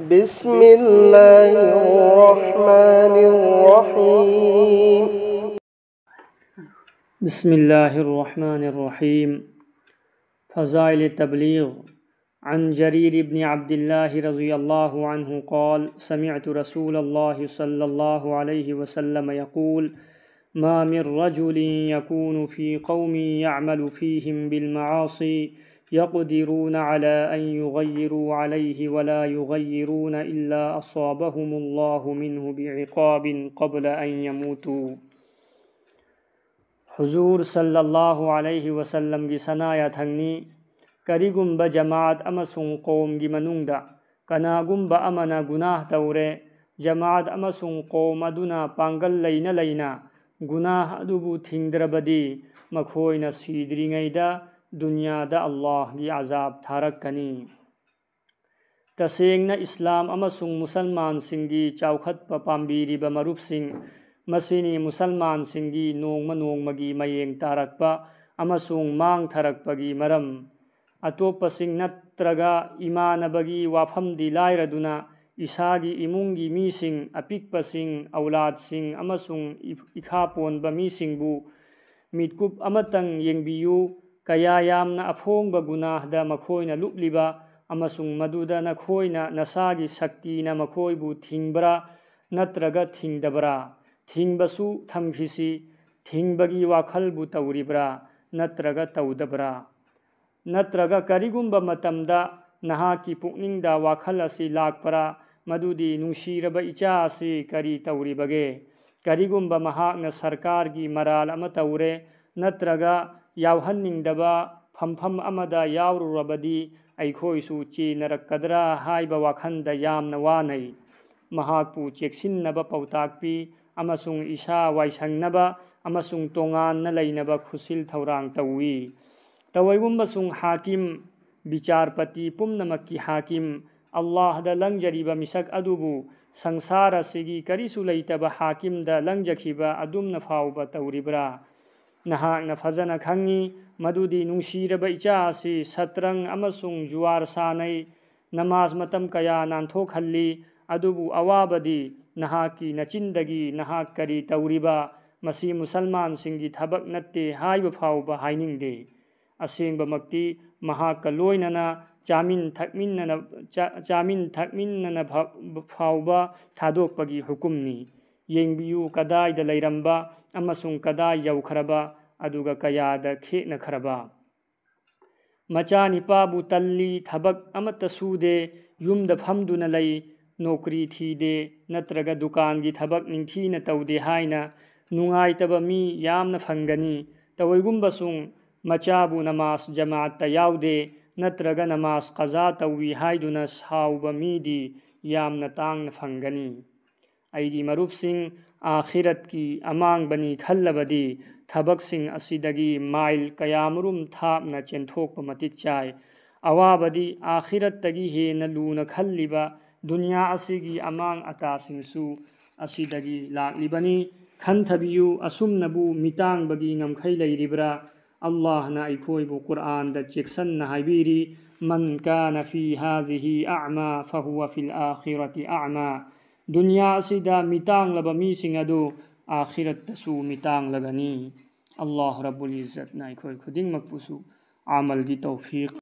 بسم الله الرحمن الرحيم بسم الله الرحمن الرحيم فضائل التبليغ عن جرير بن عبد الله رضي الله عنه قال سمعت رسول الله صلى الله عليه وسلم يقول ما من رجل يكون في قوم يعمل فيهم بالمعاصي يقدرون على أن يغيروا عليه ولا يغيرون إلا أصابهم الله منه بعقاب قبل أن يموتوا حضور صلى الله عليه وسلم جسنايا سنايا كريغم بجماعت أمسون قوم جي منوندا كناغم بأمنا گناه توري جماعت أمسون قوم أدنا پانگل لين لين گناه أدبو تندربدي مكوين سيدرين ايدا ꯗꯨꯅꯤꯌꯥꯗ ꯑꯜꯂꯥꯍꯒꯤ ꯑꯖꯥꯕ ꯊꯥꯔꯛꯀꯅꯤ ꯇꯁꯦꯡꯅ ꯏꯁꯂꯥꯝ ꯑꯃꯁꯨꯡ ꯃꯨꯁꯜꯃꯥꯟꯁꯤꯡꯒꯤ ꯆꯥꯎꯈꯠꯄ ꯄꯥꯝꯕꯤꯔꯤꯕ ꯃꯔꯨꯞꯁꯤꯡ ꯃꯁꯤꯅꯤ ꯃꯨꯁꯜꯃꯥꯟꯁꯤꯡꯒꯤ ꯅꯣꯡꯃ ꯅꯣꯡꯃꯒꯤ ꯃꯌꯦꯡ ꯇꯥꯔꯛꯄ ꯑꯃꯁꯨꯡ ꯃꯥꯡꯊꯔꯛꯄꯒꯤ ꯃꯔꯝ ꯑꯇꯣꯞꯄꯁꯤꯡ ꯅꯠꯇ꯭ꯔꯒ ꯏꯃꯥꯟꯅꯕꯒꯤ ꯋꯥꯐꯝꯗꯤ ꯂꯥꯏꯔꯗꯨꯅ ꯏꯁꯥꯒꯤ ꯏꯃꯨꯡꯒꯤ ꯃꯤꯁꯤꯡ ꯑꯄꯤꯛꯄꯁꯤꯡ ꯑꯧꯂꯥꯗꯁꯤꯡ ꯑꯃꯁꯨꯡ ꯏꯈꯥ ꯄꯣꯟꯕ ꯃꯤꯁꯤꯡꯕꯨ ꯃꯤꯠꯀꯨꯞ ꯑꯃꯇꯪ ꯌꯦꯡꯕꯤꯌꯨ ꯀꯌꯥ ꯌꯥꯝꯅ ꯑꯐꯣꯡꯕ ꯒꯨꯅꯥꯍꯗ ꯃꯈꯣꯏꯅ ꯂꯨꯞꯂꯤꯕ ꯑꯃꯁꯨꯡ ꯃꯗꯨꯗ ꯅꯈꯣꯏꯅ ꯅꯁꯥꯒꯤ ꯁꯛꯇꯤꯅ ꯃꯈꯣꯏꯕꯨ ꯊꯤꯡꯕ꯭ꯔꯥ ꯅꯠꯇ꯭ꯔꯒ ꯊꯤꯡꯗꯕ꯭ꯔꯥ ꯊꯤꯡꯕꯁꯨ ꯊꯝꯈꯤꯁꯤ ꯊꯤꯡꯕꯒꯤ ꯋꯥꯈꯜꯕꯨ ꯇꯧꯔꯤꯕ꯭ꯔꯥ ꯅꯠꯇ꯭ꯔꯒ ꯇꯧꯗꯕ꯭ꯔꯥ ꯅꯠꯇ꯭ꯔꯒ ꯀꯔꯤꯒꯨꯝꯕ ꯃꯇꯝꯗ ꯅꯍꯥꯛꯀꯤ ꯄꯨꯛꯅꯤꯡꯗ ꯋꯥꯈꯜ ꯑꯁꯤ ꯂꯥꯛꯄꯔꯥ ꯃꯗꯨꯗꯤ ꯅꯨꯡꯁꯤꯔꯕ ꯏꯆꯥ ꯑꯁꯤ ꯀꯔꯤ ꯇꯧꯔꯤꯕꯒꯦ ꯀꯔꯤꯒꯨꯝꯕ ꯃꯍꯥꯛꯅ ꯁꯔꯀꯥꯔꯒꯤ ꯃꯔꯥꯜ ꯑꯃ ꯇꯧꯔꯦ ꯅꯠꯇ꯭ꯔꯒ ꯌꯥꯎꯍꯟꯅꯤꯡꯗꯕ ꯐꯝꯐꯝ ꯑꯃꯗ ꯌꯥꯎꯔꯨꯔꯕꯗꯤ ꯑꯩꯈꯣꯏꯁꯨ ꯆꯦꯟꯅꯔꯛꯀꯗ꯭ꯔꯥ ꯍꯥꯏꯕ ꯋꯥꯈꯜꯗ ꯌꯥꯝꯅ ꯋꯥꯅꯩ ꯃꯍꯥꯛꯄꯨ ꯆꯦꯛꯁꯤꯟꯅꯕ ꯄꯥꯎꯇꯥꯛ ꯄꯤ ꯑꯃꯁꯨꯡ ꯏꯁꯥ ꯋꯥꯏꯁꯪꯅꯕ ꯑꯃꯁꯨꯡ ꯇꯣꯉꯥꯟꯅ ꯂꯩꯅꯕ ꯈꯨꯠꯁꯤꯜ ꯊꯧꯔꯥꯡ ꯇꯧꯏ ꯇꯧꯑꯣꯏꯒꯨꯝꯕꯁꯨꯡ ꯍꯥꯀꯤꯝ ꯕꯤꯆꯥꯔꯄꯇꯤ ꯄꯨꯝꯅꯃꯛꯀꯤ ꯍꯥꯀꯤꯝ ꯑꯜꯂꯥꯍꯗ ꯂꯪꯖꯔꯤꯕ ꯃꯤꯁꯛ ꯑꯗꯨꯕꯨ ꯁꯪꯁꯥꯔ ꯑꯁꯤꯒꯤ ꯀꯔꯤꯁꯨ ꯂꯩꯇꯕ ꯍꯥꯀꯤꯝꯗ ꯂꯪꯖꯈꯤꯕ ꯑꯗꯨꯝꯅ ꯐꯥꯎꯕ ꯇꯧꯔꯤꯕ꯭ꯔꯥ nahang na fazana khangi madudi nungshira ba ichasi satrang amasung juar sanai namaz matam kaya nan tho khalli adubu awabadi nahaki nachindagi nahak kari tauriba masi musalman singi thabak natte hai ba phau ba haining de asing ba makti maha kaloina na chamin thakmin na chamin thakmin na phau ba thadok pagi hukumni ni ꯌꯦꯡꯕꯤꯌꯨ ꯀꯗꯥꯏꯗ ꯂꯩꯔꯝꯕ ꯑꯃꯁꯨꯡ ꯀꯗꯥꯏ ꯌꯧꯈ꯭ꯔꯕ ꯑꯗꯨꯒ ꯀꯌꯥꯗ ꯈꯦꯠꯅꯈ꯭ꯔꯕ ꯃꯆꯥꯅꯤꯄꯥꯕꯨ ꯇꯜꯂꯤ ꯊꯕꯛ ꯑꯃꯠꯇ ꯁꯨꯗꯦ ꯌꯨꯝꯗ ꯐꯝꯗꯨꯅ ꯂꯩ ꯅꯣꯀ꯭ꯔꯤ ꯊꯤꯗꯦ ꯅꯠꯇ꯭ꯔꯒ ꯗꯨꯀꯥꯟꯒꯤ ꯊꯕꯛ ꯅꯤꯡꯊꯤꯅ ꯇꯧꯗꯦ ꯍꯥꯏꯅ ꯅꯨꯡꯉꯥꯏꯇꯕ ꯃꯤ ꯌꯥꯝꯅ ꯐꯪꯒꯅꯤ ꯇꯧꯋꯤꯒꯨꯝꯕꯁꯨꯡ ꯃꯆꯥꯕꯨ ꯅꯃꯥꯖ ꯖꯃꯥꯠꯇ ꯌꯥꯎꯗꯦ ꯅꯠꯇ꯭ꯔꯒ ꯅꯃꯥꯖ ꯀꯖꯥ ꯇꯧꯏ ꯍꯥꯏꯗꯨꯅ ꯁꯥꯎꯕ ꯃꯤꯗꯤ ꯌꯥꯝꯅ ꯇꯥꯡꯅ ꯐꯪꯒꯅꯤ मरुपसिंग आखिरतकी अमांगबनी खल्लबदी थबकसिंग असीदगी माइल कयामरुम थापना चेंथोकप मतिक चाय अवाबदी आखिरतगी हेन लून खल्लिबा दुनिया असीगी अमांग अतासिंगसु असीदगी लाकलिबनी खन्थबियु असुम्नबु मितांगबगी ngमखै लेरिब्रा अल्लाहना अखोइबु कुरआन द चेक्सन हाइबिरी من كان في هذه أعمى فهو في الآخرة أعمى دنيا أسيدا ميتان لبا ميسين أدو آخرة تسو ميتان لبني الله رب العزة نايكوي كودين مكبوسو عمل دي توفيق